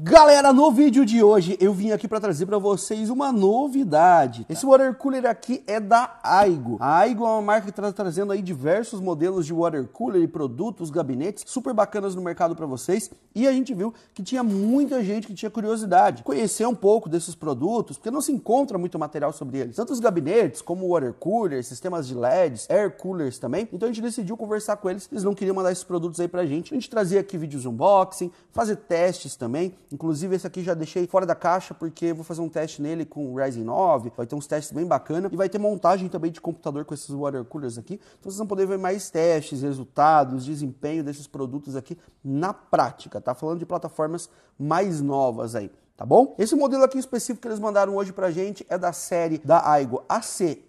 Galera, no vídeo de hoje eu vim aqui para trazer para vocês uma novidade. Esse water cooler aqui é da Aigo. A Aigo é uma marca que está trazendo aí diversos modelos de water cooler e produtos, gabinetes super bacanas no mercado para vocês. E a gente viu que tinha muita gente que tinha curiosidade, conhecer um pouco desses produtos, porque não se encontra muito material sobre eles. Tanto os gabinetes como water cooler, sistemas de LEDs, air coolers também. Então a gente decidiu conversar com eles. Eles não queriam mandar esses produtos aí a gente. A gente trazia aqui vídeos unboxing, fazer testes também Inclusive, esse aqui já deixei fora da caixa porque vou fazer um teste nele com o Ryzen 9. Vai ter uns testes bem bacana. E vai ter montagem também de computador com esses water coolers aqui. Então vocês vão poder ver mais testes, resultados, desempenho desses produtos aqui na prática, tá? Falando de plataformas mais novas aí tá bom? Esse modelo aqui específico que eles mandaram hoje pra gente é da série da Aigo ACSE,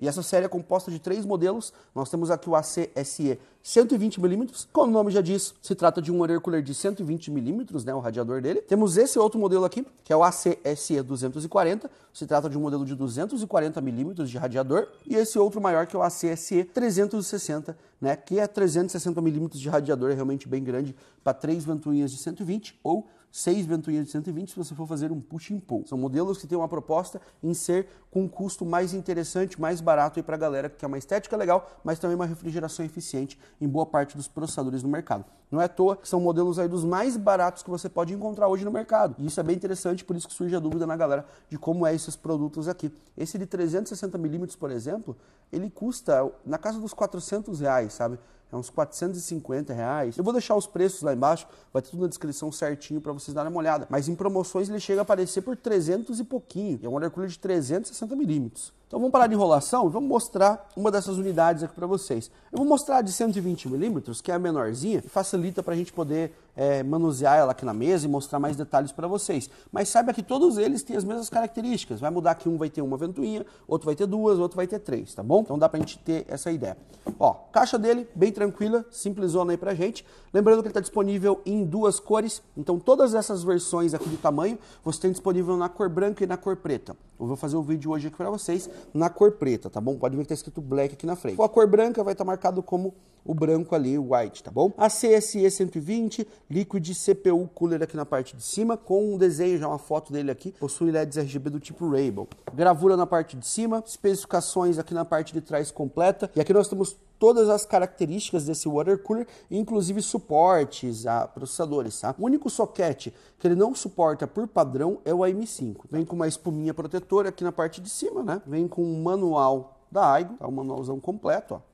e essa série é composta de três modelos. Nós temos aqui o ACSE 120mm, como o nome já diz, se trata de um air cooler de 120mm, né, o radiador dele. Temos esse outro modelo aqui, que é o ACSE 240, se trata de um modelo de 240mm de radiador, e esse outro maior que é o ACSE 360, né, que é 360mm de radiador, é realmente bem grande para três ventoinhas de 120 ou seis ventoinhas de 120 se você for fazer um push and pull. São modelos que têm uma proposta em ser com um custo mais interessante, mais barato e para a galera que quer é uma estética legal, mas também uma refrigeração eficiente em boa parte dos processadores no mercado. Não é à toa que são modelos aí dos mais baratos que você pode encontrar hoje no mercado. E isso é bem interessante, por isso que surge a dúvida na galera de como é esses produtos aqui. Esse de 360mm, por exemplo, ele custa na casa dos 400 reais, sabe? é uns 450 reais. Eu vou deixar os preços lá embaixo, vai ter tudo na descrição certinho para vocês darem uma olhada. Mas em promoções ele chega a aparecer por 300 e pouquinho. É um water cooler de 360 milímetros. Então vamos parar de enrolação e vamos mostrar uma dessas unidades aqui para vocês. Eu vou mostrar a de 120mm, que é a menorzinha, que facilita para a gente poder é, manusear ela aqui na mesa e mostrar mais detalhes para vocês. Mas saiba que todos eles têm as mesmas características. Vai mudar que um vai ter uma ventoinha, outro vai ter duas, outro vai ter três, tá bom? Então dá para a gente ter essa ideia. Ó, caixa dele, bem tranquila, simplesona aí pra gente. Lembrando que ele está disponível em duas cores, então todas essas versões aqui de tamanho você tem disponível na cor branca e na cor preta. Eu vou fazer um vídeo hoje aqui para vocês na cor preta, tá bom? Pode ver que tá escrito black aqui na frente. A cor branca vai estar tá marcado como o branco ali, o white, tá bom? A CSE 120, Liquid CPU Cooler aqui na parte de cima, com um desenho, já uma foto dele aqui, possui LEDs RGB do tipo Rainbow. Gravura na parte de cima, especificações aqui na parte de trás completa, e aqui nós temos todas as características desse water cooler, inclusive suportes a processadores, tá? O único soquete que ele não suporta por padrão é o AM5. Vem com uma espuminha protetora aqui na parte de cima, né? Vem com um manual da Aigo, tá? um manualzão completo, ó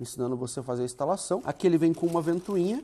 ensinando você a fazer a instalação. Aqui ele vem com uma ventoinha.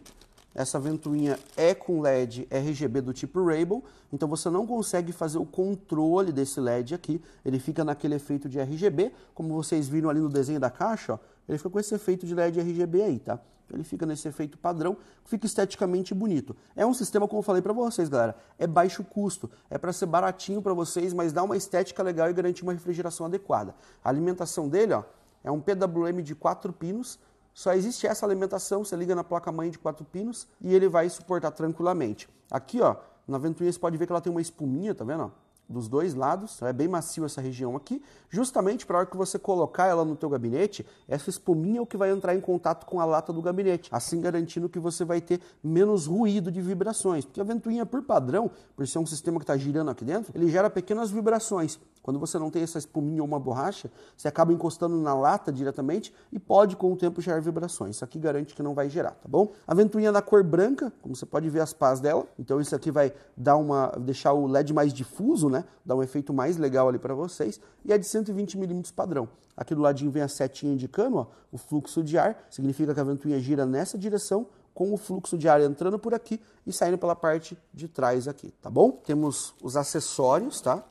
Essa ventoinha é com LED RGB do tipo Rainbow, então você não consegue fazer o controle desse LED aqui, ele fica naquele efeito de RGB, como vocês viram ali no desenho da caixa, ó, ele fica com esse efeito de LED RGB aí, tá? Ele fica nesse efeito padrão, fica esteticamente bonito. É um sistema, como eu falei para vocês, galera, é baixo custo, é para ser baratinho para vocês, mas dá uma estética legal e garantir uma refrigeração adequada. A alimentação dele, ó, é um PWM de quatro pinos, só existe essa alimentação, você liga na placa-mãe de quatro pinos e ele vai suportar tranquilamente. Aqui, ó, na ventoinha você pode ver que ela tem uma espuminha, tá vendo? Ó? Dos dois lados, então é bem macio essa região aqui, justamente para a hora que você colocar ela no teu gabinete, essa espuminha é o que vai entrar em contato com a lata do gabinete, assim garantindo que você vai ter menos ruído de vibrações, porque a ventoinha, por padrão, por ser um sistema que está girando aqui dentro, ele gera pequenas vibrações, quando você não tem essa espuminha ou uma borracha, você acaba encostando na lata diretamente e pode com o tempo gerar vibrações. Isso aqui garante que não vai gerar, tá bom? A ventoinha da cor branca, como você pode ver as pás dela, então isso aqui vai dar uma deixar o LED mais difuso, né? Dar um efeito mais legal ali para vocês. E é de 120 mm padrão. Aqui do ladinho vem a setinha indicando ó, o fluxo de ar, significa que a ventoinha gira nessa direção com o fluxo de ar entrando por aqui e saindo pela parte de trás aqui, tá bom? Temos os acessórios, tá?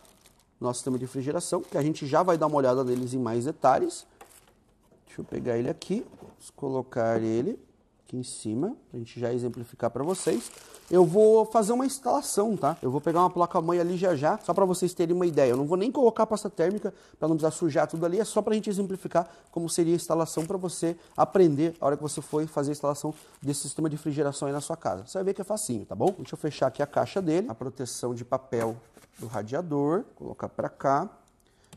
nosso sistema de refrigeração, que a gente já vai dar uma olhada neles em mais detalhes. Deixa eu pegar ele aqui, vamos colocar ele aqui em cima, para a gente já exemplificar para vocês. Eu vou fazer uma instalação, tá? Eu vou pegar uma placa-mãe ali já já, só para vocês terem uma ideia. Eu não vou nem colocar pasta térmica para não precisar sujar tudo ali, é só para a gente exemplificar como seria a instalação para você aprender a hora que você for fazer a instalação desse sistema de refrigeração aí na sua casa. Você vai ver que é facinho, tá bom? Deixa eu fechar aqui a caixa dele, a proteção de papel do radiador, colocar para cá.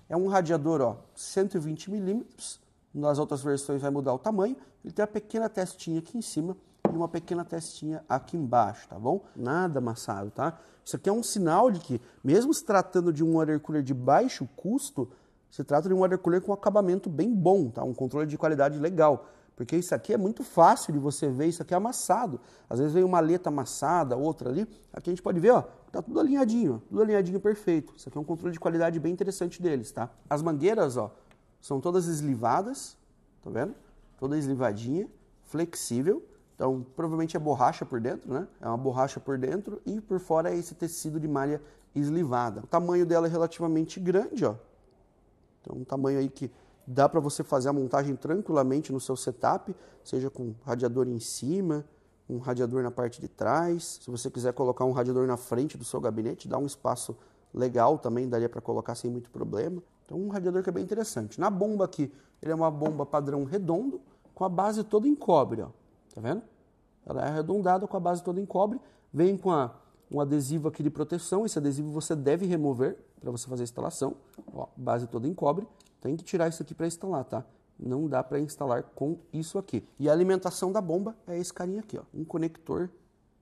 É um radiador, ó, 120 milímetros. Nas outras versões vai mudar o tamanho. Ele tem uma pequena testinha aqui em cima e uma pequena testinha aqui embaixo, tá bom? Nada amassado, tá? Isso aqui é um sinal de que, mesmo se tratando de um water cooler de baixo custo, se trata de um water cooler com acabamento bem bom, tá? Um controle de qualidade legal. Porque isso aqui é muito fácil de você ver, isso aqui é amassado. Às vezes vem uma letra amassada, outra ali. Aqui a gente pode ver, ó, tá tudo alinhadinho, tudo alinhadinho perfeito. Isso aqui é um controle de qualidade bem interessante deles, tá? As mangueiras, ó, são todas eslivadas, tá vendo? Toda eslivadinha, flexível. Então, provavelmente é borracha por dentro, né? É uma borracha por dentro e por fora é esse tecido de malha eslivada. O tamanho dela é relativamente grande, ó. Então, um tamanho aí que Dá para você fazer a montagem tranquilamente no seu setup, seja com radiador em cima, um radiador na parte de trás. Se você quiser colocar um radiador na frente do seu gabinete, dá um espaço legal também, daria para colocar sem muito problema. Então, um radiador que é bem interessante. Na bomba aqui, ele é uma bomba padrão redondo com a base toda em cobre, ó. Tá vendo? Ela é arredondada com a base toda em cobre, vem com a, um adesivo aqui de proteção. Esse adesivo você deve remover para você fazer a instalação. Ó, base toda em cobre. Tem que tirar isso aqui para instalar, tá? Não dá para instalar com isso aqui. E a alimentação da bomba é esse carinha aqui, ó. Um conector,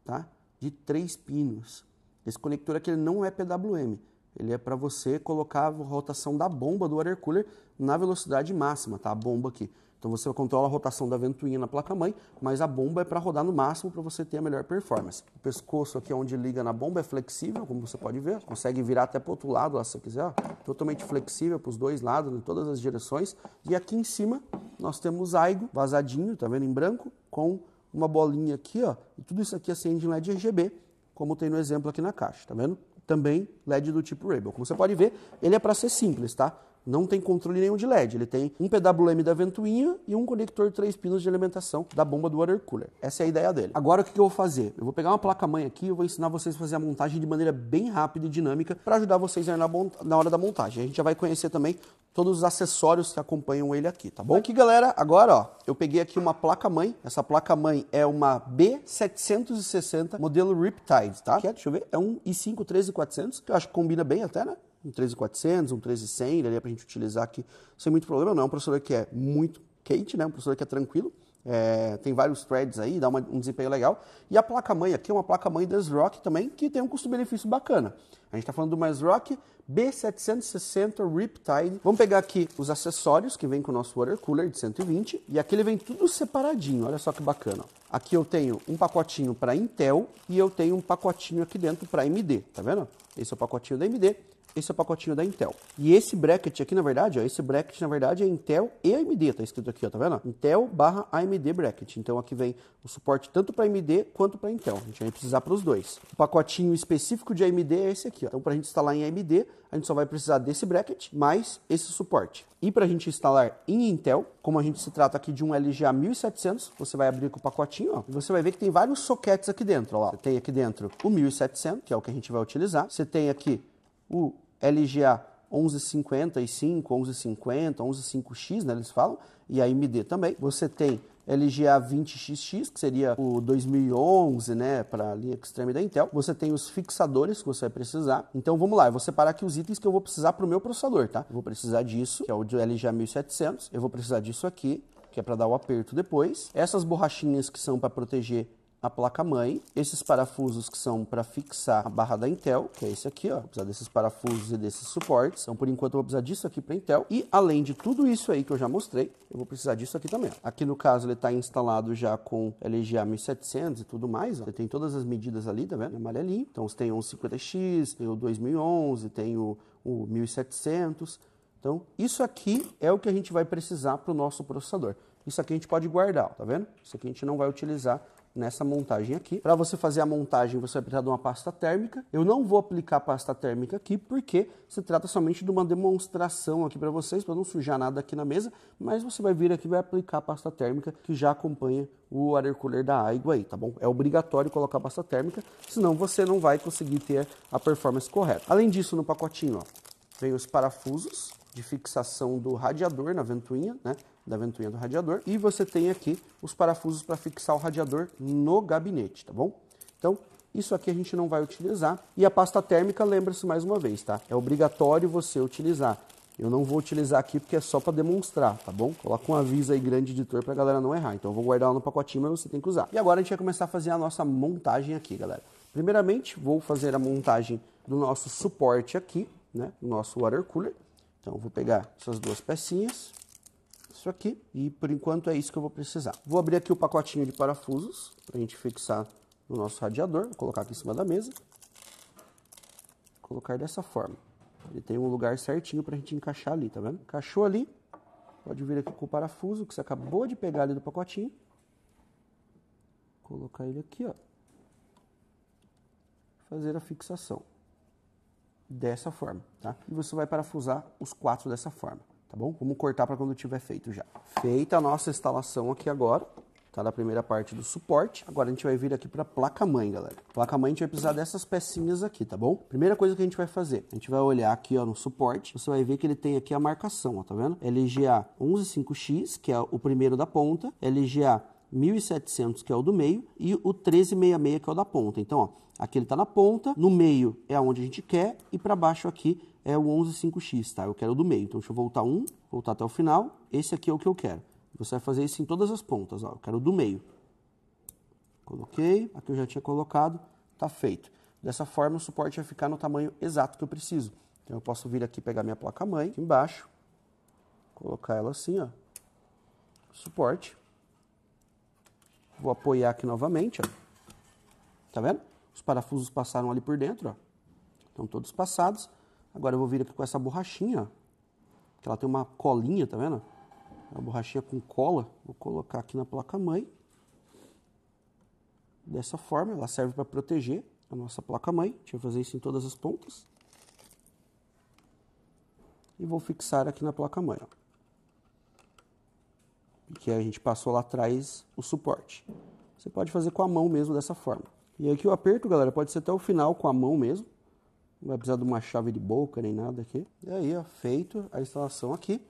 tá? De três pinos. Esse conector aqui ele não é PWM. Ele é para você colocar a rotação da bomba do water cooler na velocidade máxima, tá? A bomba aqui. Então você controla a rotação da ventoinha na placa-mãe, mas a bomba é para rodar no máximo para você ter a melhor performance. O pescoço aqui é onde liga na bomba é flexível, como você pode ver, consegue virar até para o outro lado, lá se você quiser, ó. totalmente flexível para os dois lados, em todas as direções. E aqui em cima nós temos aigo vazadinho, tá vendo em branco, com uma bolinha aqui, ó, e tudo isso aqui acende em LED RGB, como tem no exemplo aqui na caixa, tá vendo? Também LED do tipo Rebel. Como você pode ver, ele é para ser simples, tá? não tem controle nenhum de LED. Ele tem um PWM da ventoinha e um conector de três pinos de alimentação da bomba do water cooler. Essa é a ideia dele. Agora o que eu vou fazer? Eu vou pegar uma placa-mãe aqui e vou ensinar vocês a fazer a montagem de maneira bem rápida e dinâmica para ajudar vocês aí na, na hora da montagem. A gente já vai conhecer também todos os acessórios que acompanham ele aqui, tá bom? Aqui, galera, agora, ó, eu peguei aqui uma placa-mãe. Essa placa-mãe é uma B760 modelo Riptide, tá? Que é, deixa eu ver, é um i5 13400, que eu acho que combina bem até, né? um 13400, um 13100, daria para a gente utilizar aqui sem muito problema. Não é um processador que é muito quente, né? É um processador que é tranquilo. É, tem vários threads aí, dá uma, um desempenho legal. E a placa-mãe aqui é uma placa-mãe da também, que tem um custo-benefício bacana. A gente está falando de uma SRock B760 Riptide. Vamos pegar aqui os acessórios que vem com o nosso water cooler de 120. E aqui ele vem tudo separadinho, olha só que bacana. Aqui eu tenho um pacotinho para Intel e eu tenho um pacotinho aqui dentro para AMD, tá vendo? Esse é o pacotinho da AMD esse é o pacotinho da Intel. E esse bracket aqui, na verdade, ó, esse bracket, na verdade, é Intel e AMD, tá escrito aqui, ó, tá vendo? Intel barra AMD bracket. Então aqui vem o suporte tanto para AMD quanto para Intel. A gente vai precisar para os dois. O pacotinho específico de AMD é esse aqui, ó. Então para a gente instalar em AMD, a gente só vai precisar desse bracket mais esse suporte. E para a gente instalar em Intel, como a gente se trata aqui de um LGA 1700, você vai abrir com o pacotinho, ó, e você vai ver que tem vários soquetes aqui dentro, ó, lá. Você tem aqui dentro o 1700, que é o que a gente vai utilizar. Você tem aqui o LGA 1155, 1150, 115X, né, eles falam, e a AMD também. Você tem LGA 20XX, que seria o 2011, né, para a linha extrema da Intel. Você tem os fixadores que você vai precisar. Então vamos lá, eu vou separar aqui os itens que eu vou precisar para o meu processador, tá? Eu vou precisar disso, que é o LGA 1700. Eu vou precisar disso aqui, que é para dar o aperto depois. Essas borrachinhas que são para proteger a placa-mãe, esses parafusos que são para fixar a barra da Intel, que é esse aqui, ó, vou precisar desses parafusos e desses suportes. Então, por enquanto, eu vou precisar disso aqui para Intel. E além de tudo isso aí que eu já mostrei, eu vou precisar disso aqui também. Ó. Aqui no caso, ele está instalado já com LGA 1700 e tudo mais. Ó. Ele tem todas as medidas ali, tá vendo? É amarelinho. Então, você tem um 50X, tem o 2011, tem o, o 1700. Então, isso aqui é o que a gente vai precisar para o nosso processador. Isso aqui a gente pode guardar, ó, tá vendo? Isso aqui a gente não vai utilizar nessa montagem aqui. Para você fazer a montagem, você vai precisar de uma pasta térmica. Eu não vou aplicar pasta térmica aqui, porque se trata somente de uma demonstração aqui para vocês, para não sujar nada aqui na mesa, mas você vai vir aqui e vai aplicar a pasta térmica que já acompanha o air cooler da Aigo aí, tá bom? É obrigatório colocar pasta térmica, senão você não vai conseguir ter a performance correta. Além disso, no pacotinho, ó, vem os parafusos, de fixação do radiador na ventoinha, né? Da ventoinha do radiador. E você tem aqui os parafusos para fixar o radiador no gabinete, tá bom? Então, isso aqui a gente não vai utilizar. E a pasta térmica, lembra-se mais uma vez, tá? É obrigatório você utilizar. Eu não vou utilizar aqui porque é só para demonstrar, tá bom? Coloca um aviso aí grande editor para a galera não errar. Então eu vou guardar no pacotinho, mas você tem que usar. E agora a gente vai começar a fazer a nossa montagem aqui, galera. Primeiramente, vou fazer a montagem do nosso suporte aqui, né? nosso water cooler. Então, vou pegar essas duas pecinhas, isso aqui, e por enquanto é isso que eu vou precisar. Vou abrir aqui o pacotinho de parafusos, para a gente fixar no nosso radiador, vou colocar aqui em cima da mesa. Vou colocar dessa forma. Ele tem um lugar certinho para a gente encaixar ali, tá vendo? Encaixou ali, pode vir aqui com o parafuso que você acabou de pegar ali do pacotinho. colocar ele aqui, ó. Fazer a fixação dessa forma, tá? E você vai parafusar os quatro dessa forma, tá bom? Vamos cortar para quando tiver feito já. Feita a nossa instalação aqui agora, tá? Da primeira parte do suporte. Agora a gente vai vir aqui para placa-mãe, galera. Placa-mãe a gente vai precisar dessas pecinhas aqui, tá bom? Primeira coisa que a gente vai fazer, a gente vai olhar aqui, ó, no suporte. Você vai ver que ele tem aqui a marcação, ó, tá vendo? LGA 115X, que é o primeiro da ponta. LGA 1700, que é o do meio, e o 1366, que é o da ponta. Então, ó, aqui ele está na ponta, no meio é onde a gente quer, e para baixo aqui é o 115x, tá? Eu quero o do meio. Então, deixa eu voltar um, voltar até o final. Esse aqui é o que eu quero. Você vai fazer isso em todas as pontas, ó. Eu quero o do meio. Coloquei, aqui eu já tinha colocado, tá feito. Dessa forma, o suporte vai ficar no tamanho exato que eu preciso. Então, eu posso vir aqui pegar minha placa-mãe, aqui embaixo, colocar ela assim, ó, suporte. Vou apoiar aqui novamente, ó. Tá vendo? Os parafusos passaram ali por dentro, ó. Estão todos passados. Agora eu vou vir aqui com essa borrachinha, ó. Que ela tem uma colinha, tá vendo? A borrachinha com cola. Vou colocar aqui na placa-mãe. Dessa forma, ela serve para proteger a nossa placa-mãe. Deixa eu fazer isso em todas as pontas. E vou fixar aqui na placa-mãe, ó que a gente passou lá atrás o suporte. Você pode fazer com a mão mesmo dessa forma. E aqui o aperto, galera, pode ser até o final com a mão mesmo. Não vai precisar de uma chave de boca nem nada aqui. E aí, ó, feito a instalação aqui.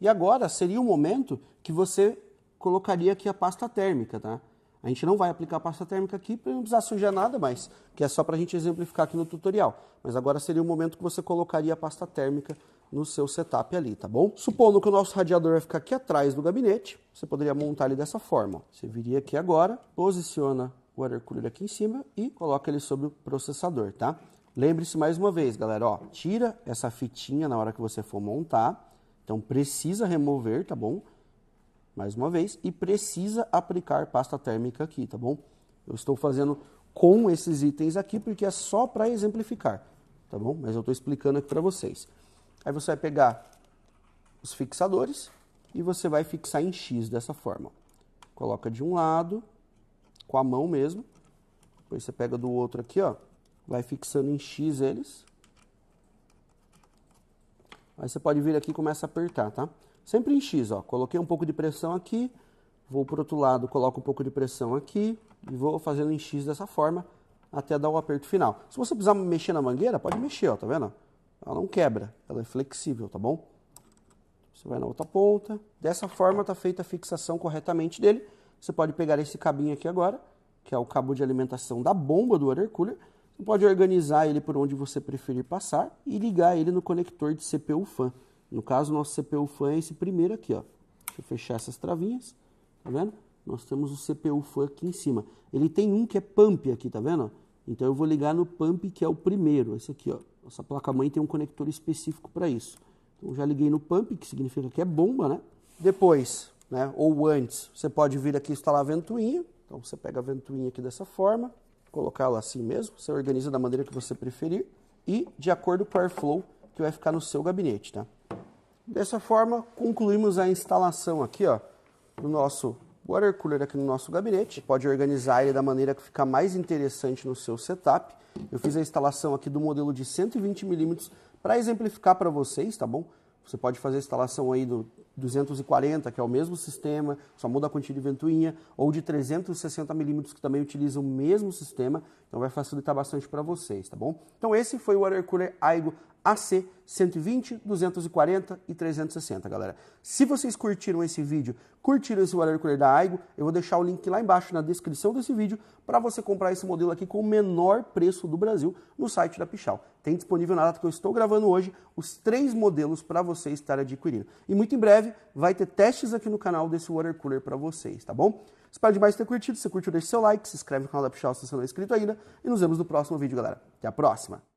E agora seria o momento que você colocaria aqui a pasta térmica, tá? A gente não vai aplicar a pasta térmica aqui para não precisar sujar nada mais, que é só para a gente exemplificar aqui no tutorial. Mas agora seria o momento que você colocaria a pasta térmica no seu setup ali, tá bom? Supondo que o nosso radiador vai ficar aqui atrás do gabinete, você poderia montar ele dessa forma. Ó. Você viria aqui agora, posiciona o air cooler aqui em cima e coloca ele sobre o processador, tá? Lembre-se mais uma vez, galera, ó, tira essa fitinha na hora que você for montar. Então precisa remover, tá bom? Mais uma vez e precisa aplicar pasta térmica aqui, tá bom? Eu estou fazendo com esses itens aqui porque é só para exemplificar, tá bom? Mas eu estou explicando aqui para vocês. Aí você vai pegar os fixadores e você vai fixar em X dessa forma. Coloca de um lado, com a mão mesmo. Depois você pega do outro aqui, ó. Vai fixando em X eles. Aí você pode vir aqui e começa a apertar, tá? Sempre em X, ó. Coloquei um pouco de pressão aqui, vou pro outro lado, coloco um pouco de pressão aqui e vou fazendo em X dessa forma até dar o aperto final. Se você precisar mexer na mangueira, pode mexer, ó, tá vendo? Ela não quebra, ela é flexível, tá bom? Você vai na outra ponta. Dessa forma está feita a fixação corretamente dele. Você pode pegar esse cabinho aqui agora, que é o cabo de alimentação da bomba do water cooler. Você pode organizar ele por onde você preferir passar e ligar ele no conector de CPU fan. No caso, nosso CPU fan é esse primeiro aqui, ó. Deixa eu fechar essas travinhas, tá vendo? Nós temos o CPU fan aqui em cima. Ele tem um que é pump aqui, tá vendo? Então eu vou ligar no pump que é o primeiro, esse aqui, ó. Nossa placa-mãe tem um conector específico para isso. Então, já liguei no pump, que significa que é bomba, né? Depois, né, ou antes, você pode vir aqui instalar a ventoinha. Então, você pega a ventoinha aqui dessa forma, colocar ela assim mesmo, você organiza da maneira que você preferir e de acordo com o airflow que vai ficar no seu gabinete, tá? Dessa forma, concluímos a instalação aqui, ó, do nosso o water cooler aqui no nosso gabinete. Pode organizar ele da maneira que ficar mais interessante no seu setup. Eu fiz a instalação aqui do modelo de 120 mm para exemplificar para vocês, tá bom? Você pode fazer a instalação aí do 240, que é o mesmo sistema, só muda a quantidade de ventoinha, ou de 360 mm que também utiliza o mesmo sistema, então vai facilitar bastante para vocês, tá bom? Então esse foi o water cooler Aigo AC 120, 240 e 360, galera. Se vocês curtiram esse vídeo, curtiram esse valor colher da Aigo, eu vou deixar o link lá embaixo na descrição desse vídeo para você comprar esse modelo aqui com o menor preço do Brasil no site da Pichal. Tem disponível na data que eu estou gravando hoje os três modelos para você estar adquirindo. E muito em breve vai ter testes aqui no canal desse water cooler para vocês, tá bom? Espero demais ter curtido. Se curtiu, deixe seu like, se inscreve no canal da Pichal se você não é inscrito ainda. E nos vemos no próximo vídeo, galera. Até a próxima!